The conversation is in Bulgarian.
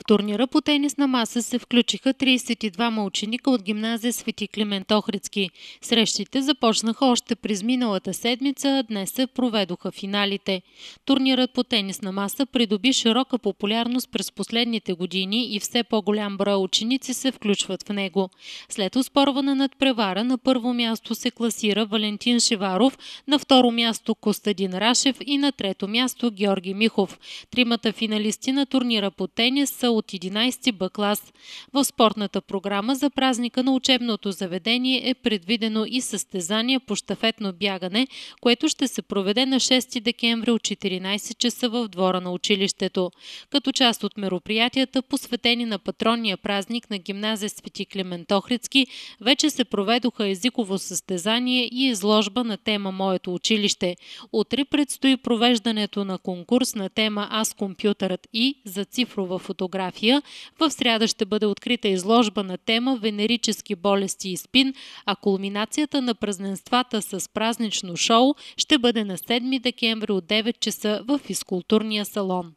В турнира по тенис на маса се включиха 32 ма ученика от гимназия Свети Климент Охридски. Срещите започнаха още през миналата седмица, а днес се проведоха финалите. Турнирът по тенис на маса придоби широка популярност през последните години и все по-голям брой ученици се включват в него. След успорване над превара на първо място се класира Валентин Шеваров, на второ място Костадин Рашев и на трето място Георги Михов. Тримата финалисти на турнира по тенис деца от 11 Б клас. В спортната програма за празника на учебното заведение е предвидено и състезание по штафетно бягане, което ще се проведе на 6 декември от 14 часа в двора на училището. Като част от мероприятията, посветени на патронния празник на гимназия Свети Климент Охридски, вече се проведоха езиково състезание и изложба на тема Моето училище. Утре предстои провеждането на конкурс на тема Аз компютърът и за цифрова фотография фотография. В сряда ще бъде открита изложба на тема Венерически болести и спин, а кулминацията на празненствата с празнично шоу ще бъде на 7 декември от 9 часа в физкултурния салон.